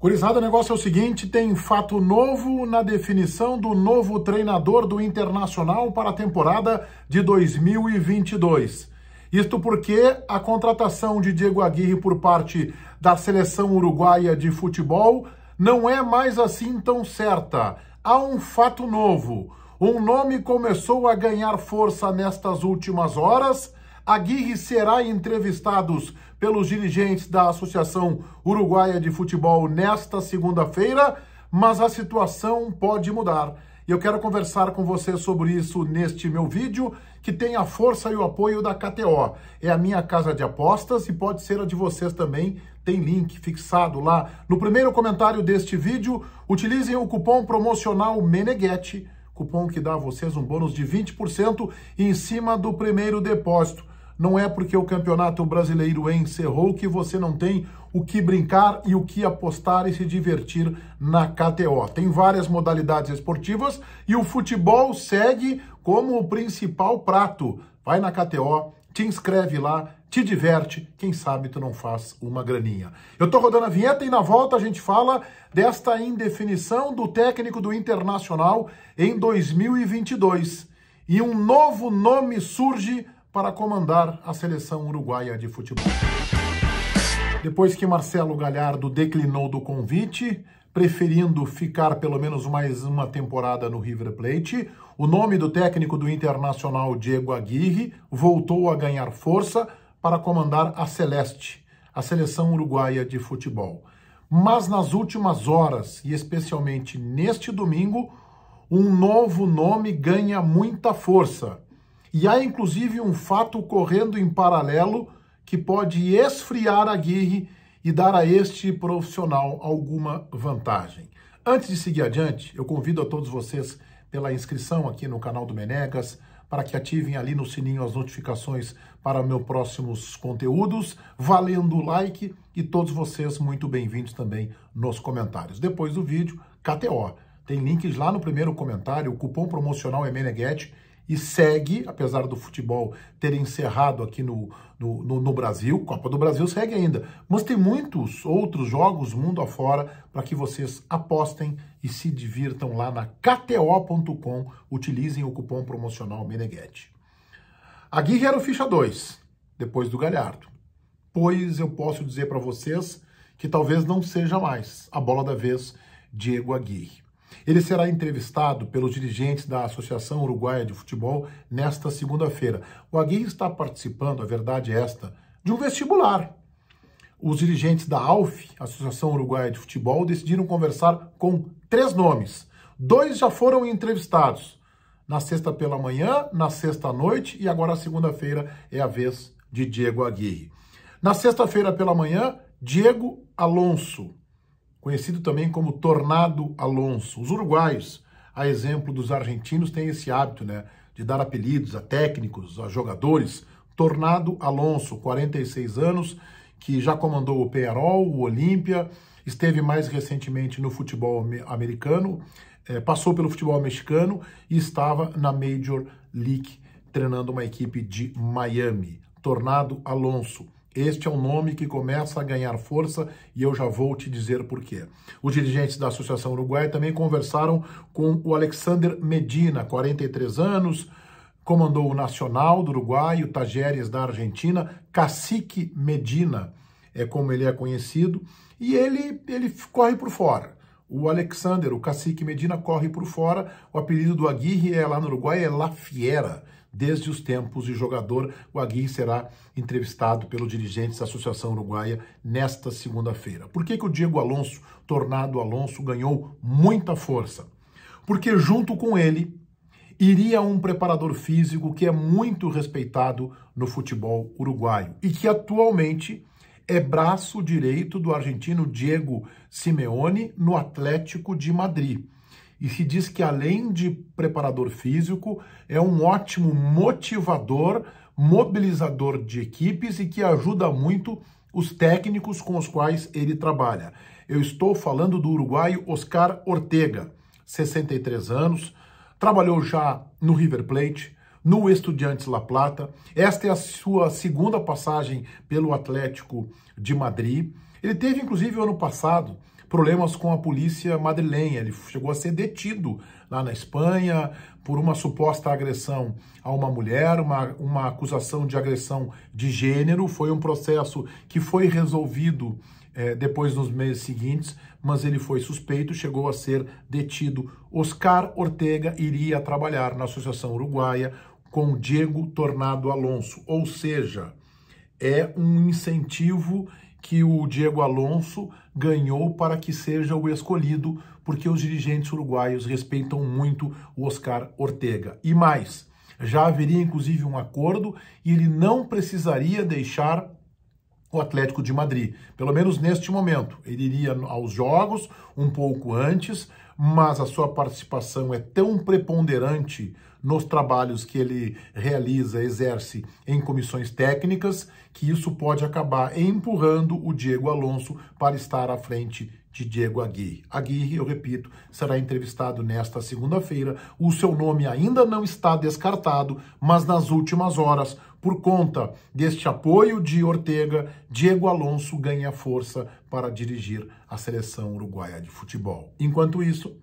Curizada, o negócio é o seguinte, tem fato novo na definição do novo treinador do Internacional para a temporada de 2022. Isto porque a contratação de Diego Aguirre por parte da seleção uruguaia de futebol não é mais assim tão certa. Há um fato novo. Um nome começou a ganhar força nestas últimas horas Aguirre será entrevistados pelos dirigentes da Associação Uruguaia de Futebol nesta segunda-feira, mas a situação pode mudar. E eu quero conversar com você sobre isso neste meu vídeo, que tem a força e o apoio da KTO. É a minha casa de apostas e pode ser a de vocês também. Tem link fixado lá no primeiro comentário deste vídeo. Utilizem o cupom promocional Meneguete, cupom que dá a vocês um bônus de 20% em cima do primeiro depósito. Não é porque o Campeonato Brasileiro encerrou que você não tem o que brincar e o que apostar e se divertir na KTO. Tem várias modalidades esportivas e o futebol segue como o principal prato. Vai na KTO, te inscreve lá, te diverte, quem sabe tu não faz uma graninha. Eu tô rodando a vinheta e na volta a gente fala desta indefinição do técnico do Internacional em 2022. E um novo nome surge para comandar a seleção uruguaia de futebol. Depois que Marcelo Galhardo declinou do convite, preferindo ficar pelo menos mais uma temporada no River Plate, o nome do técnico do Internacional Diego Aguirre voltou a ganhar força para comandar a Celeste, a seleção uruguaia de futebol. Mas nas últimas horas, e especialmente neste domingo, um novo nome ganha muita força e há inclusive um fato correndo em paralelo que pode esfriar a Aguirre e dar a este profissional alguma vantagem. Antes de seguir adiante, eu convido a todos vocês pela inscrição aqui no canal do Menegas, para que ativem ali no sininho as notificações para meus próximos conteúdos, valendo o like e todos vocês muito bem-vindos também nos comentários. Depois do vídeo, KTO. Tem links lá no primeiro comentário, o cupom promocional é Meneguete e segue, apesar do futebol ter encerrado aqui no, no, no, no Brasil, Copa do Brasil segue ainda. Mas tem muitos outros jogos mundo afora para que vocês apostem e se divirtam lá na KTO.com. Utilizem o cupom promocional Meneghetti. Aguirre era o ficha 2, depois do Galhardo. Pois eu posso dizer para vocês que talvez não seja mais a bola da vez Diego Aguirre. Ele será entrevistado pelos dirigentes da Associação Uruguaia de Futebol nesta segunda-feira. O Aguirre está participando, a verdade é esta, de um vestibular. Os dirigentes da ALF, Associação Uruguaia de Futebol, decidiram conversar com três nomes. Dois já foram entrevistados. Na sexta pela manhã, na sexta à noite e agora segunda-feira é a vez de Diego Aguirre. Na sexta-feira pela manhã, Diego Alonso, conhecido também como Tornado Alonso. Os uruguaios, a exemplo dos argentinos, têm esse hábito né, de dar apelidos a técnicos, a jogadores. Tornado Alonso, 46 anos, que já comandou o Peñarol, o Olímpia, esteve mais recentemente no futebol americano, é, passou pelo futebol mexicano e estava na Major League, treinando uma equipe de Miami. Tornado Alonso. Este é um nome que começa a ganhar força e eu já vou te dizer por quê. Os dirigentes da Associação Uruguai também conversaram com o Alexander Medina, 43 anos, comandou o Nacional do Uruguai, o Tajeres da Argentina, Cacique Medina, é como ele é conhecido, e ele, ele corre por fora. O Alexander, o Cacique Medina, corre por fora. O apelido do Aguirre é lá no Uruguai é La Fiera desde os tempos de jogador. O Aguirre será entrevistado pelo dirigente da Associação Uruguaia nesta segunda-feira. Por que, que o Diego Alonso, tornado Alonso, ganhou muita força? Porque junto com ele iria um preparador físico que é muito respeitado no futebol uruguaio e que atualmente é braço direito do argentino Diego Simeone no Atlético de Madrid e se diz que, além de preparador físico, é um ótimo motivador, mobilizador de equipes e que ajuda muito os técnicos com os quais ele trabalha. Eu estou falando do uruguaio Oscar Ortega, 63 anos, trabalhou já no River Plate, no Estudiantes La Plata. Esta é a sua segunda passagem pelo Atlético de Madrid. Ele teve, inclusive, ano passado, problemas com a polícia madrilenha. Ele chegou a ser detido lá na Espanha por uma suposta agressão a uma mulher, uma, uma acusação de agressão de gênero. Foi um processo que foi resolvido é, depois nos meses seguintes, mas ele foi suspeito, chegou a ser detido. Oscar Ortega iria trabalhar na Associação Uruguaia com Diego Tornado Alonso, ou seja, é um incentivo que o Diego Alonso ganhou para que seja o escolhido, porque os dirigentes uruguaios respeitam muito o Oscar Ortega. E mais, já haveria inclusive um acordo e ele não precisaria deixar o Atlético de Madrid, pelo menos neste momento. Ele iria aos jogos um pouco antes, mas a sua participação é tão preponderante nos trabalhos que ele realiza, exerce em comissões técnicas, que isso pode acabar empurrando o Diego Alonso para estar à frente de Diego Aguirre. Aguirre, eu repito, será entrevistado nesta segunda-feira. O seu nome ainda não está descartado, mas nas últimas horas, por conta deste apoio de Ortega, Diego Alonso ganha força para dirigir a seleção uruguaia de futebol. Enquanto isso,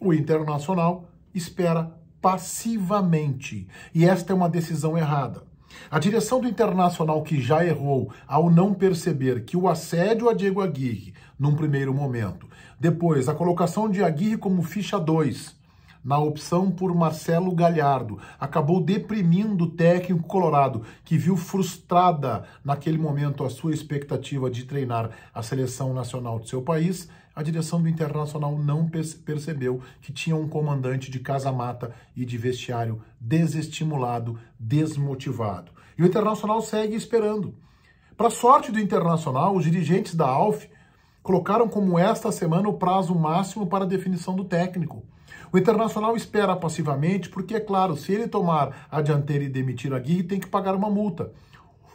o Internacional espera passivamente. E esta é uma decisão errada. A direção do Internacional, que já errou ao não perceber que o assédio a Diego Aguirre, num primeiro momento, depois a colocação de Aguirre como ficha 2, na opção por Marcelo Galhardo, acabou deprimindo o técnico colorado, que viu frustrada naquele momento a sua expectativa de treinar a seleção nacional de seu país a direção do Internacional não percebeu que tinha um comandante de casa-mata e de vestiário desestimulado, desmotivado. E o Internacional segue esperando. Para sorte do Internacional, os dirigentes da ALF colocaram como esta semana o prazo máximo para a definição do técnico. O Internacional espera passivamente, porque, é claro, se ele tomar a dianteira e demitir a Gui, tem que pagar uma multa.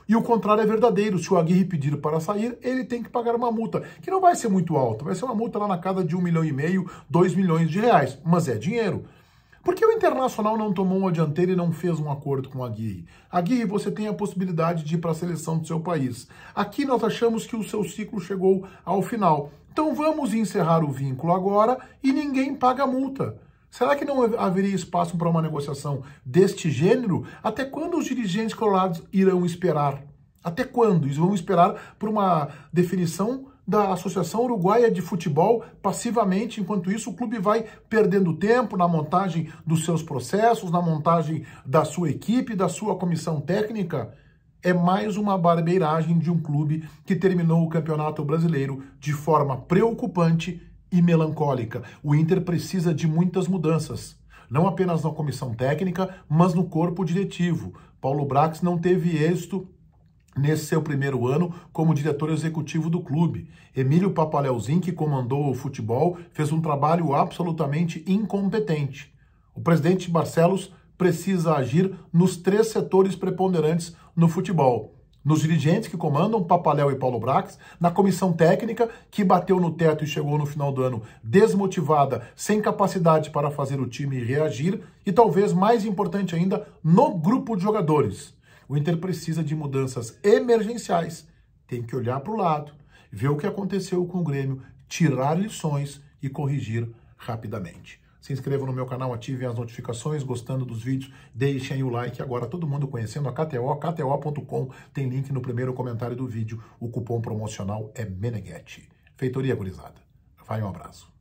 E o contrário é verdadeiro. Se o Aguirre pedir para sair, ele tem que pagar uma multa, que não vai ser muito alta. Vai ser uma multa lá na casa de um milhão e meio, dois milhões de reais. Mas é dinheiro. Por que o Internacional não tomou uma dianteira e não fez um acordo com a Aguirre? Aguirre, você tem a possibilidade de ir para a seleção do seu país. Aqui nós achamos que o seu ciclo chegou ao final. Então vamos encerrar o vínculo agora e ninguém paga multa. Será que não haveria espaço para uma negociação deste gênero? Até quando os dirigentes colorados irão esperar? Até quando? Eles vão esperar por uma definição da Associação Uruguaia de Futebol passivamente. Enquanto isso, o clube vai perdendo tempo na montagem dos seus processos, na montagem da sua equipe, da sua comissão técnica. É mais uma barbeiragem de um clube que terminou o Campeonato Brasileiro de forma preocupante e melancólica. O Inter precisa de muitas mudanças, não apenas na comissão técnica, mas no corpo diretivo. Paulo Brax não teve êxito nesse seu primeiro ano como diretor executivo do clube. Emílio Papaleuzinho, que comandou o futebol, fez um trabalho absolutamente incompetente. O presidente Barcelos precisa agir nos três setores preponderantes no futebol: nos dirigentes que comandam Papaléu e Paulo Brax, na comissão técnica que bateu no teto e chegou no final do ano desmotivada, sem capacidade para fazer o time reagir e talvez mais importante ainda, no grupo de jogadores. O Inter precisa de mudanças emergenciais. Tem que olhar para o lado, ver o que aconteceu com o Grêmio, tirar lições e corrigir rapidamente se inscrevam no meu canal, ativem as notificações, gostando dos vídeos, deixem o like. Agora, todo mundo conhecendo a KTO, kto.com, tem link no primeiro comentário do vídeo. O cupom promocional é Meneghete. Feitoria, gurizada. Vai, um abraço.